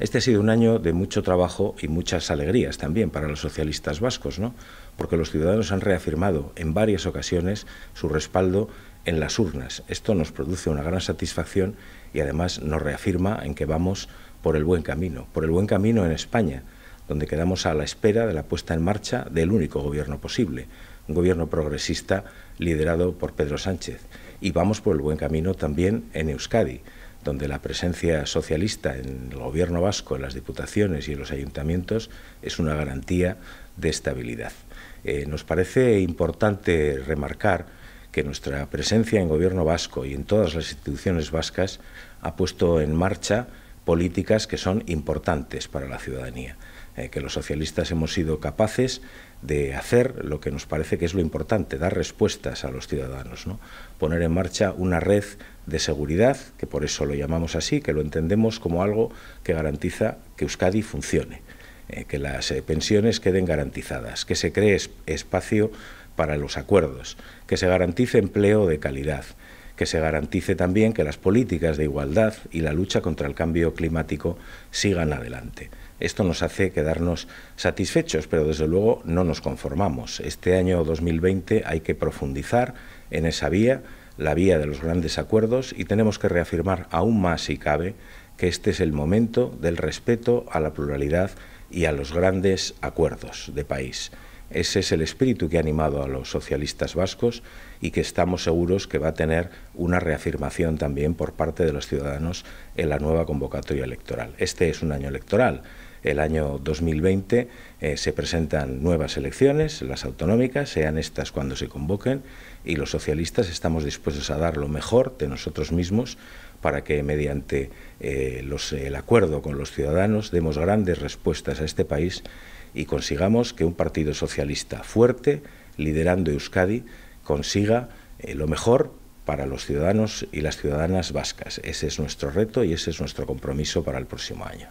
Este ha sido un año de mucho trabajo y muchas alegrías también para los socialistas vascos, ¿no? porque los ciudadanos han reafirmado en varias ocasiones su respaldo en las urnas. Esto nos produce una gran satisfacción y además nos reafirma en que vamos por el buen camino, por el buen camino en España, donde quedamos a la espera de la puesta en marcha del único gobierno posible, un gobierno progresista liderado por Pedro Sánchez. Y vamos por el buen camino también en Euskadi donde la presencia socialista en el gobierno vasco, en las diputaciones y en los ayuntamientos es una garantía de estabilidad. Eh, nos parece importante remarcar que nuestra presencia en gobierno vasco y en todas las instituciones vascas ha puesto en marcha políticas que son importantes para la ciudadanía, eh, que los socialistas hemos sido capaces de hacer lo que nos parece que es lo importante, dar respuestas a los ciudadanos, ¿no? poner en marcha una red de seguridad, que por eso lo llamamos así, que lo entendemos como algo que garantiza que Euskadi funcione, eh, que las eh, pensiones queden garantizadas, que se cree espacio para los acuerdos, que se garantice empleo de calidad, que se garantice también que las políticas de igualdad y la lucha contra el cambio climático sigan adelante. Esto nos hace quedarnos satisfechos, pero desde luego no nos conformamos. Este año 2020 hay que profundizar en esa vía la vía de los grandes acuerdos y tenemos que reafirmar aún más, si cabe, que este es el momento del respeto a la pluralidad y a los grandes acuerdos de país. Ese es el espíritu que ha animado a los socialistas vascos y que estamos seguros que va a tener una reafirmación también por parte de los ciudadanos en la nueva convocatoria electoral. Este es un año electoral el año 2020 eh, se presentan nuevas elecciones, las autonómicas, sean estas cuando se convoquen, y los socialistas estamos dispuestos a dar lo mejor de nosotros mismos para que mediante eh, el acuerdo con los ciudadanos demos grandes respuestas a este país y consigamos que un partido socialista fuerte, liderando Euskadi, consiga eh, lo mejor para los ciudadanos y las ciudadanas vascas. Ese es nuestro reto y ese es nuestro compromiso para el próximo año.